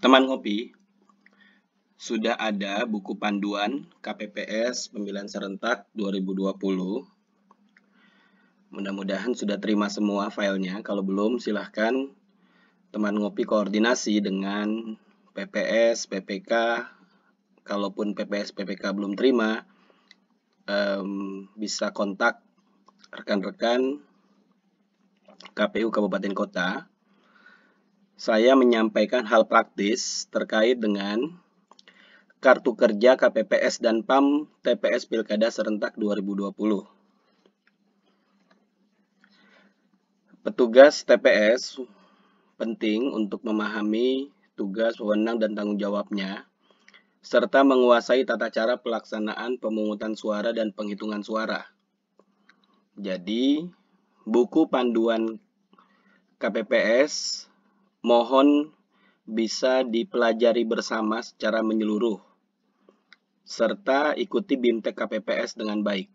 Teman Ngopi, sudah ada buku panduan KPPS Pemilihan Serentak 2020. Mudah-mudahan sudah terima semua filenya. Kalau belum, silahkan teman ngopi koordinasi dengan PPS, PPK. Kalaupun PPS, PPK belum terima, um, bisa kontak rekan-rekan KPU Kabupaten Kota saya menyampaikan hal praktis terkait dengan Kartu Kerja KPPS dan PAM TPS Pilkada Serentak 2020. Petugas TPS penting untuk memahami tugas, wewenang, dan tanggung jawabnya, serta menguasai tata cara pelaksanaan pemungutan suara dan penghitungan suara. Jadi, buku panduan KPPS mohon bisa dipelajari bersama secara menyeluruh, serta ikuti BIMTEK KPPS dengan baik.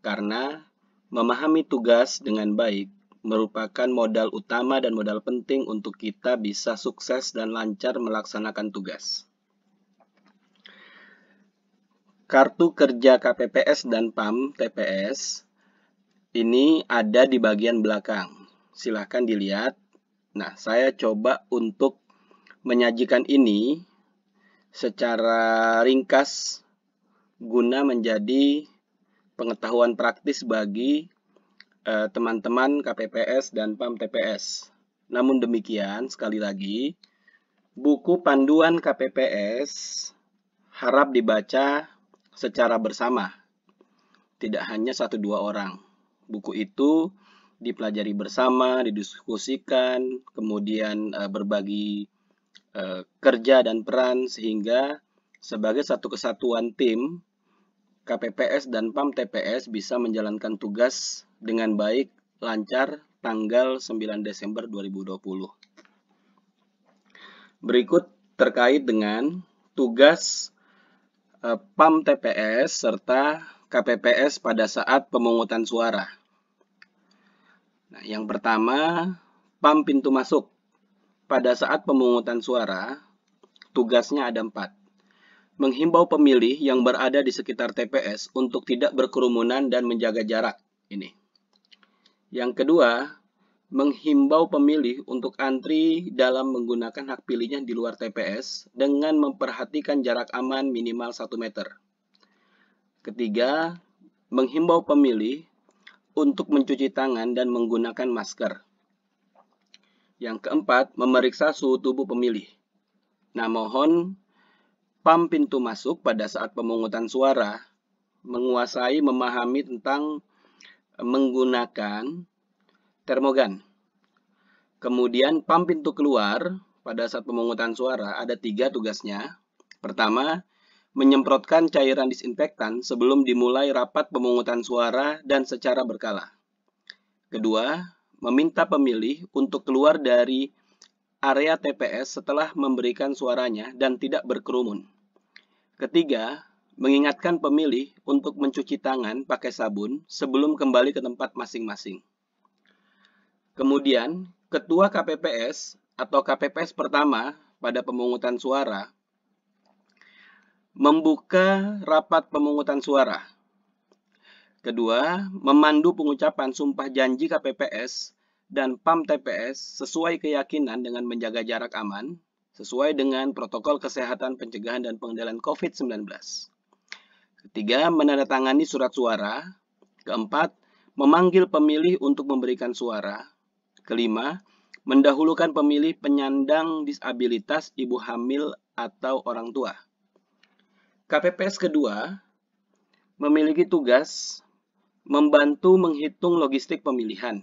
Karena memahami tugas dengan baik merupakan modal utama dan modal penting untuk kita bisa sukses dan lancar melaksanakan tugas. Kartu kerja KPPS dan PAM TPS ini ada di bagian belakang. Silahkan dilihat Nah, saya coba untuk menyajikan ini secara ringkas guna menjadi pengetahuan praktis bagi eh, teman-teman eh, KPPS dan PAM TPS. Namun demikian, sekali lagi, buku panduan KPPS harap dibaca secara bersama, tidak hanya satu dua orang. Buku itu dipelajari bersama, didiskusikan, kemudian eh, berbagi eh, kerja dan peran sehingga sebagai satu kesatuan tim KPPS dan PAM TPS bisa menjalankan tugas dengan baik, lancar tanggal 9 Desember 2020. Berikut terkait dengan tugas eh, PAM TPS serta KPPS pada saat pemungutan suara. Nah, yang pertama, PAM pintu masuk. Pada saat pemungutan suara, tugasnya ada empat. Menghimbau pemilih yang berada di sekitar TPS untuk tidak berkerumunan dan menjaga jarak. Ini. Yang kedua, menghimbau pemilih untuk antri dalam menggunakan hak pilihnya di luar TPS dengan memperhatikan jarak aman minimal 1 meter. Ketiga, menghimbau pemilih untuk mencuci tangan dan menggunakan masker. Yang keempat, memeriksa suhu tubuh pemilih. Nah, mohon pam pintu masuk pada saat pemungutan suara menguasai memahami tentang eh, menggunakan termogan. Kemudian pam pintu keluar pada saat pemungutan suara ada tiga tugasnya. Pertama, menyemprotkan cairan disinfektan sebelum dimulai rapat pemungutan suara dan secara berkala. Kedua, meminta pemilih untuk keluar dari area TPS setelah memberikan suaranya dan tidak berkerumun. Ketiga, mengingatkan pemilih untuk mencuci tangan pakai sabun sebelum kembali ke tempat masing-masing. Kemudian, Ketua KPPS atau KPPS pertama pada pemungutan suara membuka rapat pemungutan suara. Kedua, memandu pengucapan sumpah janji KPPS dan PAM TPS sesuai keyakinan dengan menjaga jarak aman, sesuai dengan protokol kesehatan pencegahan dan pengendalian COVID-19. Ketiga, menandatangani surat suara. Keempat, memanggil pemilih untuk memberikan suara. Kelima, mendahulukan pemilih penyandang disabilitas, ibu hamil, atau orang tua. KPPS kedua memiliki tugas membantu menghitung logistik pemilihan,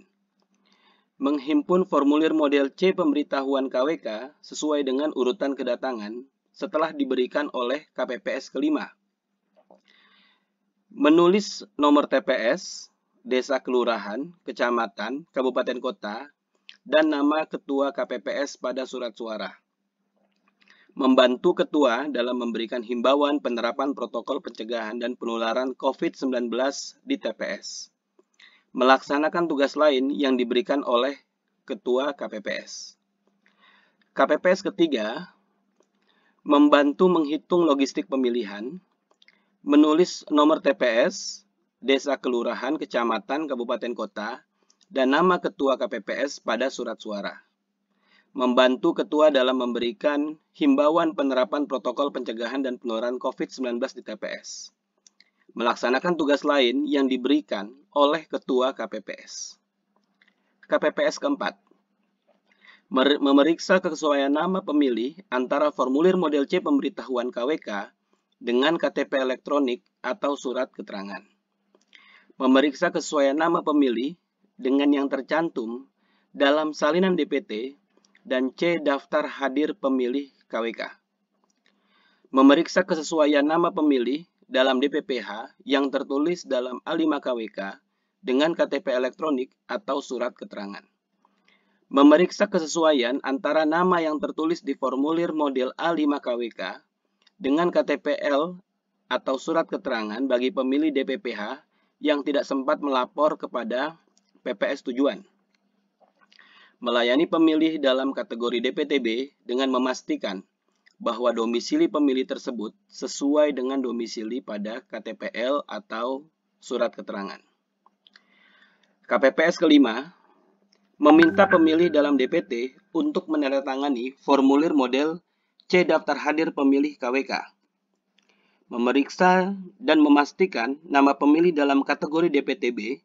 menghimpun formulir model C pemberitahuan KWK sesuai dengan urutan kedatangan setelah diberikan oleh KPPS kelima, menulis nomor TPS, desa kelurahan, kecamatan, kabupaten kota, dan nama ketua KPPS pada surat suara membantu ketua dalam memberikan himbauan penerapan protokol pencegahan dan penularan COVID-19 di TPS. Melaksanakan tugas lain yang diberikan oleh ketua KPPS. KPPS ketiga, membantu menghitung logistik pemilihan, menulis nomor TPS, desa kelurahan, kecamatan, kabupaten kota, dan nama ketua KPPS pada surat suara membantu ketua dalam memberikan himbauan penerapan protokol pencegahan dan penularan COVID-19 di TPS, melaksanakan tugas lain yang diberikan oleh ketua KPPS. KPPS keempat, memeriksa kesesuaian nama pemilih antara formulir model C pemberitahuan KWK dengan KTP elektronik atau surat keterangan. Memeriksa kesesuaian nama pemilih dengan yang tercantum dalam salinan DPT dan C. Daftar hadir pemilih KWK. Memeriksa kesesuaian nama pemilih dalam DPPH yang tertulis dalam A5 KWK dengan KTP elektronik atau surat keterangan. Memeriksa kesesuaian antara nama yang tertulis di formulir model A5 KWK dengan KTPL atau surat keterangan bagi pemilih DPPH yang tidak sempat melapor kepada PPS tujuan melayani pemilih dalam kategori DPTB dengan memastikan bahwa domisili pemilih tersebut sesuai dengan domisili pada KTPL atau surat keterangan. KPPS kelima, meminta pemilih dalam DPT untuk menandatangani formulir model C daftar hadir pemilih KWK. Memeriksa dan memastikan nama pemilih dalam kategori DPTB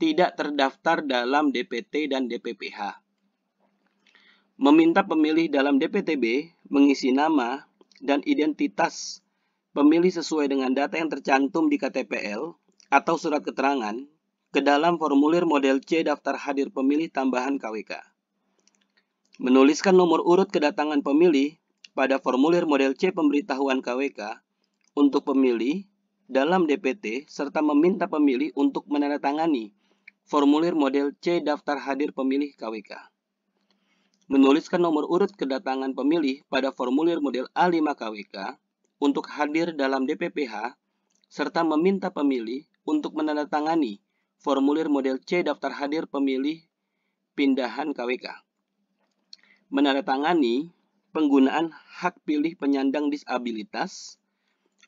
tidak terdaftar dalam DPT dan DPPH meminta pemilih dalam DPTB mengisi nama dan identitas pemilih sesuai dengan data yang tercantum di KTPL atau surat keterangan ke dalam formulir model C daftar hadir pemilih tambahan KWK. Menuliskan nomor urut kedatangan pemilih pada formulir model C pemberitahuan KWK untuk pemilih dalam DPT serta meminta pemilih untuk menandatangani formulir model C daftar hadir pemilih KWK menuliskan nomor urut kedatangan pemilih pada formulir model A5KWK untuk hadir dalam DPPH serta meminta pemilih untuk menandatangani formulir model C daftar hadir pemilih pindahan KWK. Menandatangani penggunaan hak pilih penyandang disabilitas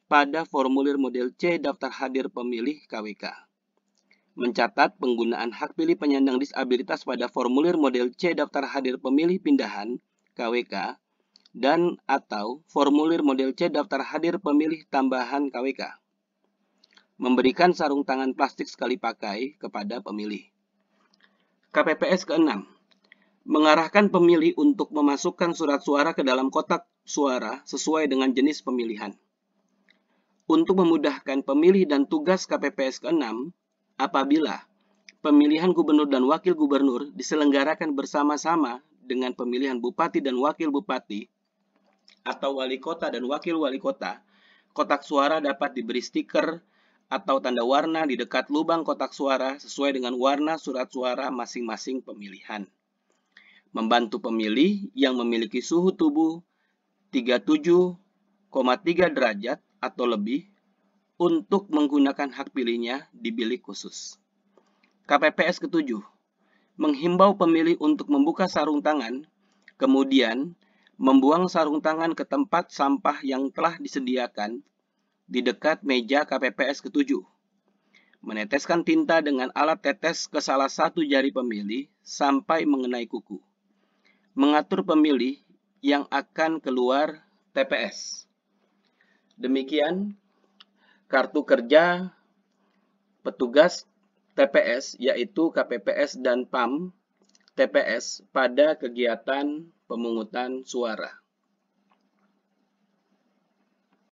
pada formulir model C daftar hadir pemilih KWK mencatat penggunaan hak pilih penyandang disabilitas pada formulir model C daftar hadir pemilih pindahan KWK dan atau formulir model C daftar hadir pemilih tambahan KWK. Memberikan sarung tangan plastik sekali pakai kepada pemilih. KPPS ke-6. Mengarahkan pemilih untuk memasukkan surat suara ke dalam kotak suara sesuai dengan jenis pemilihan. Untuk memudahkan pemilih dan tugas KPPS ke-6, apabila pemilihan gubernur dan wakil gubernur diselenggarakan bersama-sama dengan pemilihan bupati dan wakil bupati atau wali kota dan wakil wali kota, kotak suara dapat diberi stiker atau tanda warna di dekat lubang kotak suara sesuai dengan warna surat suara masing-masing pemilihan. Membantu pemilih yang memiliki suhu tubuh 37,3 derajat atau lebih untuk menggunakan hak pilihnya di bilik khusus. KPPS ketujuh, menghimbau pemilih untuk membuka sarung tangan, kemudian membuang sarung tangan ke tempat sampah yang telah disediakan di dekat meja KPPS ketujuh. Meneteskan tinta dengan alat tetes ke salah satu jari pemilih sampai mengenai kuku. Mengatur pemilih yang akan keluar TPS. Demikian kartu kerja petugas TPS yaitu KPPS dan PAM TPS pada kegiatan pemungutan suara.